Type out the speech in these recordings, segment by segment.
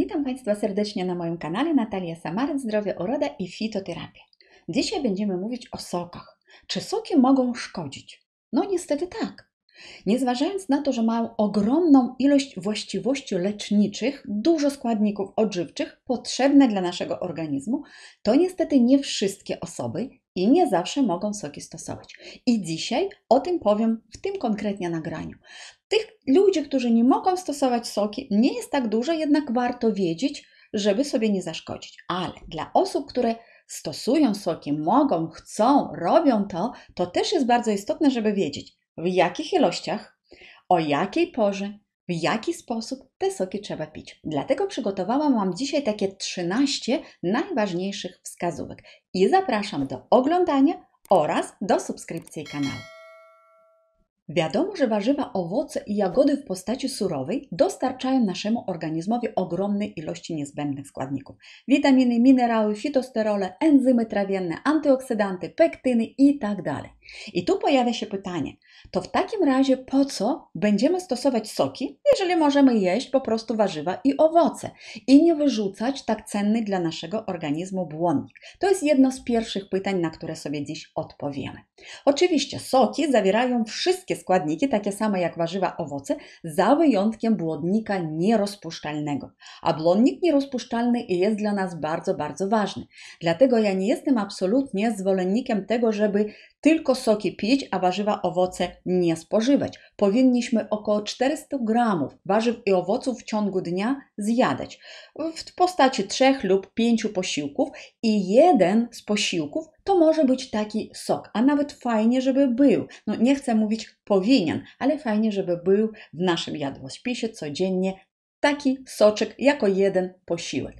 Witam Państwa serdecznie na moim kanale Natalia Samarin, Zdrowie, Uroda i Fitoterapia. Dzisiaj będziemy mówić o sokach. Czy soki mogą szkodzić? No niestety tak. Nie zważając na to, że mają ogromną ilość właściwości leczniczych, dużo składników odżywczych potrzebne dla naszego organizmu, to niestety nie wszystkie osoby i nie zawsze mogą soki stosować. I dzisiaj o tym powiem w tym konkretnie nagraniu. Tych ludzi, którzy nie mogą stosować soki, nie jest tak dużo, jednak warto wiedzieć, żeby sobie nie zaszkodzić. Ale dla osób, które stosują soki, mogą, chcą, robią to, to też jest bardzo istotne, żeby wiedzieć, w jakich ilościach, o jakiej porze, w jaki sposób te soki trzeba pić. Dlatego przygotowałam Wam dzisiaj takie 13 najważniejszych wskazówek i zapraszam do oglądania oraz do subskrypcji kanału. Wiadomo, że warzywa, owoce i jagody w postaci surowej dostarczają naszemu organizmowi ogromnej ilości niezbędnych składników: witaminy, minerały, fitosterole, enzymy trawienne, antyoksydanty, pektyny itd. Tak i tu pojawia się pytanie, to w takim razie po co będziemy stosować soki, jeżeli możemy jeść po prostu warzywa i owoce i nie wyrzucać tak cenny dla naszego organizmu błonnik? To jest jedno z pierwszych pytań, na które sobie dziś odpowiemy. Oczywiście soki zawierają wszystkie składniki, takie same jak warzywa, owoce, za wyjątkiem błonnika nierozpuszczalnego. A błonnik nierozpuszczalny jest dla nas bardzo, bardzo ważny. Dlatego ja nie jestem absolutnie zwolennikiem tego, żeby tylko soki pić, a warzywa, owoce nie spożywać. Powinniśmy około 400 gramów warzyw i owoców w ciągu dnia zjadać w postaci trzech lub pięciu posiłków i jeden z posiłków to może być taki sok, a nawet fajnie, żeby był. No nie chcę mówić powinien, ale fajnie, żeby był w naszym jadłospisie codziennie taki soczek jako jeden posiłek.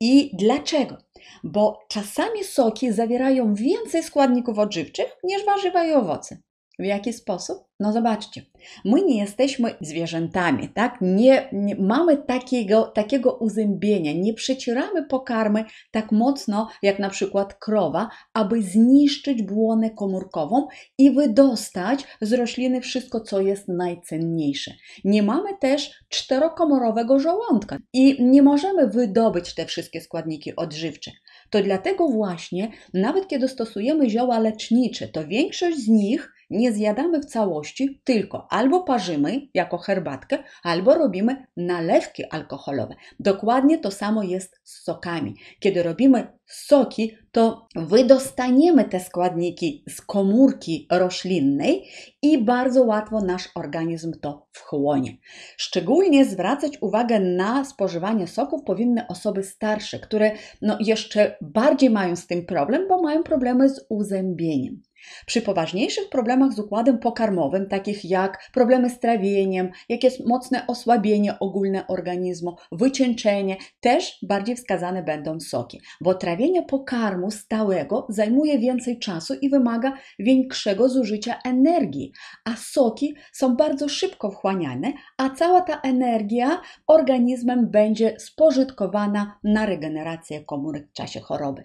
I dlaczego? Bo czasami soki zawierają więcej składników odżywczych niż warzywa i owoce. W jaki sposób? No zobaczcie, my nie jesteśmy zwierzętami, tak? Nie, nie, mamy takiego, takiego uzębienia, nie przecieramy pokarmy tak mocno jak na przykład krowa, aby zniszczyć błonę komórkową i wydostać z rośliny wszystko, co jest najcenniejsze. Nie mamy też czterokomorowego żołądka i nie możemy wydobyć te wszystkie składniki odżywcze. To dlatego właśnie, nawet kiedy stosujemy zioła lecznicze, to większość z nich nie zjadamy w całości, tylko albo parzymy jako herbatkę, albo robimy nalewki alkoholowe. Dokładnie to samo jest z sokami. Kiedy robimy soki, to wydostaniemy te składniki z komórki roślinnej i bardzo łatwo nasz organizm to wchłonie. Szczególnie zwracać uwagę na spożywanie soków powinny osoby starsze, które no jeszcze bardziej mają z tym problem, bo mają problemy z uzębieniem. Przy poważniejszych problemach z układem pokarmowym, takich jak problemy z trawieniem, jak jest mocne osłabienie ogólne organizmu, wycieńczenie, też bardziej wskazane będą soki, bo trawienie pokarmu stałego zajmuje więcej czasu i wymaga większego zużycia energii, a soki są bardzo szybko wchłaniane, a cała ta energia organizmem będzie spożytkowana na regenerację komórek w czasie choroby.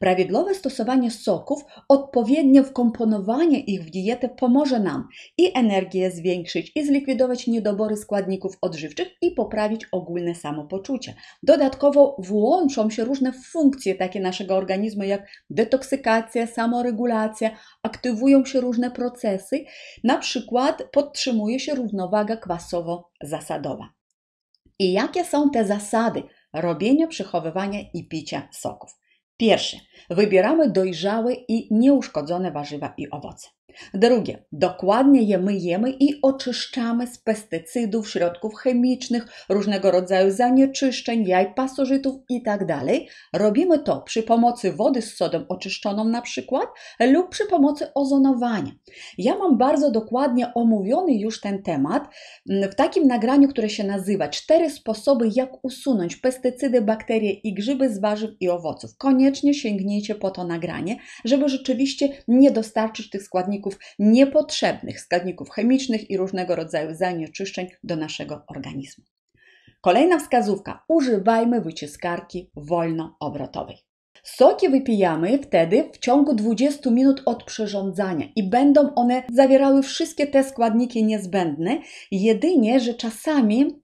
Prawidłowe stosowanie soków, odpowiednie wkomponowanie ich w dietę pomoże nam i energię zwiększyć, i zlikwidować niedobory składników odżywczych, i poprawić ogólne samopoczucie. Dodatkowo włączą się różne funkcje takie naszego organizmu, jak detoksykacja, samoregulacja, aktywują się różne procesy, na przykład podtrzymuje się równowaga kwasowo-zasadowa. I jakie są te zasady robienia, przechowywania i picia soków? Pierwszy. Wybieramy dojrzałe i nieuszkodzone warzywa i owoce. Drugie, dokładnie je myjemy i oczyszczamy z pestycydów, środków chemicznych, różnego rodzaju zanieczyszczeń, jaj, pasożytów itd. Tak Robimy to przy pomocy wody z sodą oczyszczoną na przykład lub przy pomocy ozonowania. Ja mam bardzo dokładnie omówiony już ten temat w takim nagraniu, które się nazywa Cztery sposoby jak usunąć pestycydy, bakterie i grzyby z warzyw i owoców. Koniecznie sięgnijcie po to nagranie, żeby rzeczywiście nie dostarczyć tych składników składników niepotrzebnych, składników chemicznych i różnego rodzaju zanieczyszczeń do naszego organizmu. Kolejna wskazówka: używajmy wyciskarki wolnoobrotowej. Soki wypijamy wtedy w ciągu 20 minut od przyrządzania i będą one zawierały wszystkie te składniki niezbędne, jedynie że czasami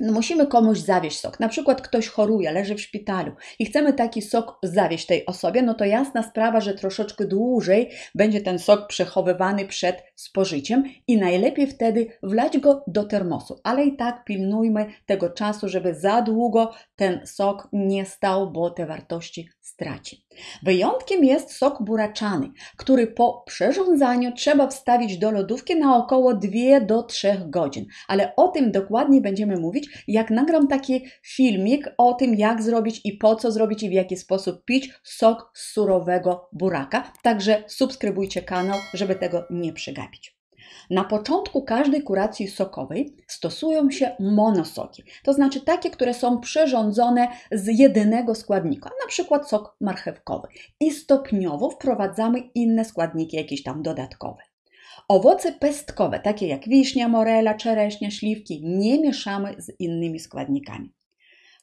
no Musimy komuś zawieść sok. Na przykład ktoś choruje, leży w szpitalu i chcemy taki sok zawieść tej osobie, no to jasna sprawa, że troszeczkę dłużej będzie ten sok przechowywany przed Spożyciem i najlepiej wtedy wlać go do termosu. Ale i tak pilnujmy tego czasu, żeby za długo ten sok nie stał, bo te wartości straci. Wyjątkiem jest sok buraczany, który po przerządzaniu trzeba wstawić do lodówki na około 2 do 3 godzin. Ale o tym dokładnie będziemy mówić, jak nagram taki filmik o tym, jak zrobić i po co zrobić i w jaki sposób pić sok z surowego buraka. Także subskrybujcie kanał, żeby tego nie przegapić. Na początku każdej kuracji sokowej stosują się monosoki, to znaczy takie, które są przyrządzone z jednego składnika, na przykład sok marchewkowy, i stopniowo wprowadzamy inne składniki, jakieś tam dodatkowe. Owoce pestkowe, takie jak wiśnia, morela, czereśnia, śliwki, nie mieszamy z innymi składnikami.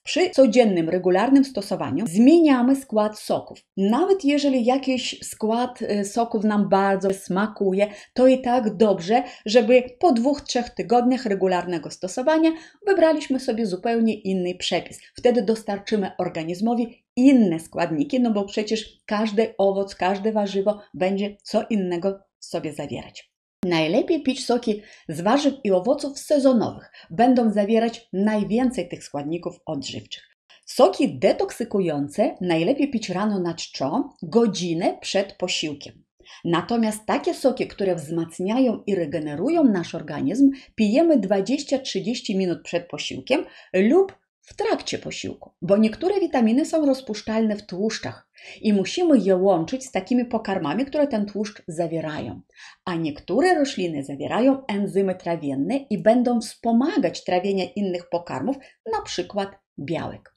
Przy codziennym, regularnym stosowaniu zmieniamy skład soków. Nawet jeżeli jakiś skład y, soków nam bardzo smakuje, to i tak dobrze, żeby po dwóch, trzech tygodniach regularnego stosowania wybraliśmy sobie zupełnie inny przepis. Wtedy dostarczymy organizmowi inne składniki, no bo przecież każdy owoc, każde warzywo będzie co innego sobie zawierać. Najlepiej pić soki z warzyw i owoców sezonowych. Będą zawierać najwięcej tych składników odżywczych. Soki detoksykujące najlepiej pić rano na czczo, godzinę przed posiłkiem. Natomiast takie soki, które wzmacniają i regenerują nasz organizm, pijemy 20-30 minut przed posiłkiem lub w trakcie posiłku, bo niektóre witaminy są rozpuszczalne w tłuszczach i musimy je łączyć z takimi pokarmami, które ten tłuszcz zawierają. A niektóre rośliny zawierają enzymy trawienne i będą wspomagać trawienie innych pokarmów, na przykład białek.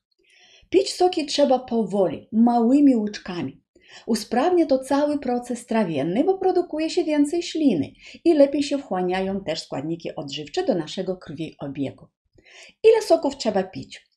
Pić soki trzeba powoli, małymi łyczkami. Usprawnia to cały proces trawienny, bo produkuje się więcej śliny i lepiej się wchłaniają też składniki odżywcze do naszego krwi obiegu. Ile soków trzeba pić?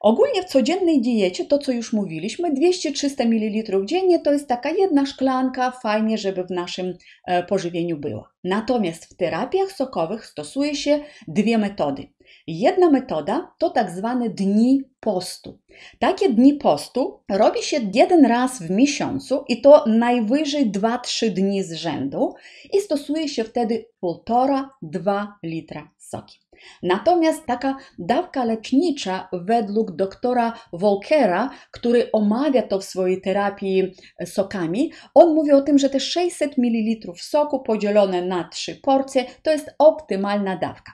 Ogólnie w codziennej diecie, to co już mówiliśmy, 200-300 ml dziennie to jest taka jedna szklanka, fajnie, żeby w naszym e, pożywieniu była. Natomiast w terapiach sokowych stosuje się dwie metody. Jedna metoda to tak zwane dni postu. Takie dni postu robi się jeden raz w miesiącu i to najwyżej 2-3 dni z rzędu i stosuje się wtedy 1,5-2 litra soki. Natomiast taka dawka lecznicza według doktora Volkera, który omawia to w swojej terapii e, sokami, on mówi o tym, że te 600 ml soku podzielone na 3 porcje to jest optymalna dawka.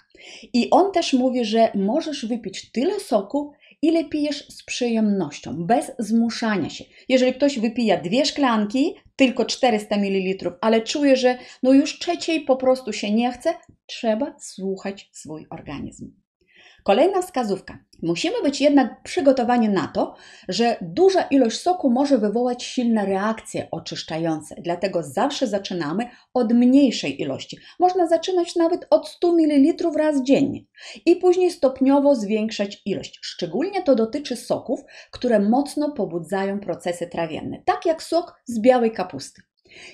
I on też mówi, że możesz wypić tyle soku, ile pijesz z przyjemnością, bez zmuszania się. Jeżeli ktoś wypija dwie szklanki, tylko 400 ml, ale czuje, że no już trzeciej po prostu się nie chce, trzeba słuchać swój organizm. Kolejna wskazówka. Musimy być jednak przygotowani na to, że duża ilość soku może wywołać silne reakcje oczyszczające, dlatego zawsze zaczynamy od mniejszej ilości. Można zaczynać nawet od 100 ml raz dziennie i później stopniowo zwiększać ilość. Szczególnie to dotyczy soków, które mocno pobudzają procesy trawienne, tak jak sok z białej kapusty.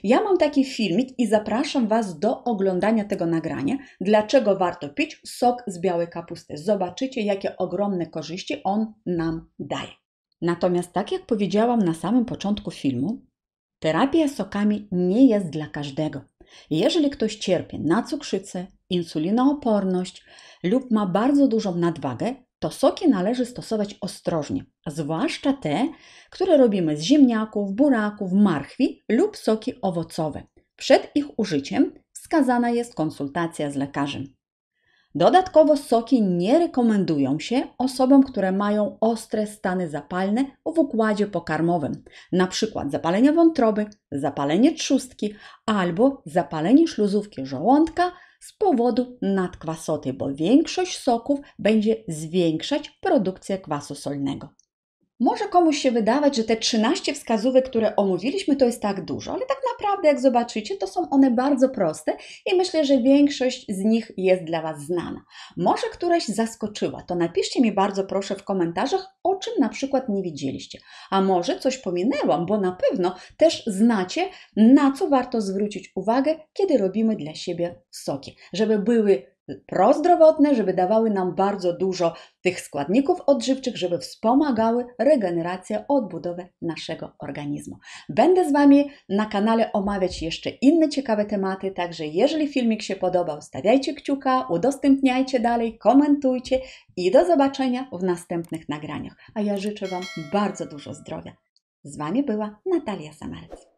Ja mam taki filmik i zapraszam Was do oglądania tego nagrania. Dlaczego warto pić sok z białej kapusty? Zobaczycie, jakie ogromne korzyści on nam daje. Natomiast, tak jak powiedziałam na samym początku filmu, terapia sokami nie jest dla każdego. Jeżeli ktoś cierpi na cukrzycę, insulinooporność lub ma bardzo dużą nadwagę, to soki należy stosować ostrożnie, zwłaszcza te, które robimy z ziemniaków, buraków, marchwi lub soki owocowe. Przed ich użyciem wskazana jest konsultacja z lekarzem. Dodatkowo soki nie rekomendują się osobom, które mają ostre stany zapalne w układzie pokarmowym, np. zapalenie wątroby, zapalenie trzustki albo zapalenie śluzówki żołądka z powodu nadkwasoty, bo większość soków będzie zwiększać produkcję kwasu solnego. Może komuś się wydawać, że te 13 wskazówek, które omówiliśmy, to jest tak dużo, ale tak naprawdę, jak zobaczycie, to są one bardzo proste i myślę, że większość z nich jest dla Was znana. Może któraś zaskoczyła, to napiszcie mi bardzo proszę w komentarzach, o czym na przykład nie widzieliście. A może coś pominęłam, bo na pewno też znacie, na co warto zwrócić uwagę, kiedy robimy dla siebie soki, żeby były prozdrowotne, żeby dawały nam bardzo dużo tych składników odżywczych, żeby wspomagały regenerację, odbudowę naszego organizmu. Będę z Wami na kanale omawiać jeszcze inne ciekawe tematy, także jeżeli filmik się podobał, stawiajcie kciuka, udostępniajcie dalej, komentujcie i do zobaczenia w następnych nagraniach. A ja życzę Wam bardzo dużo zdrowia. Z Wami była Natalia Samarec.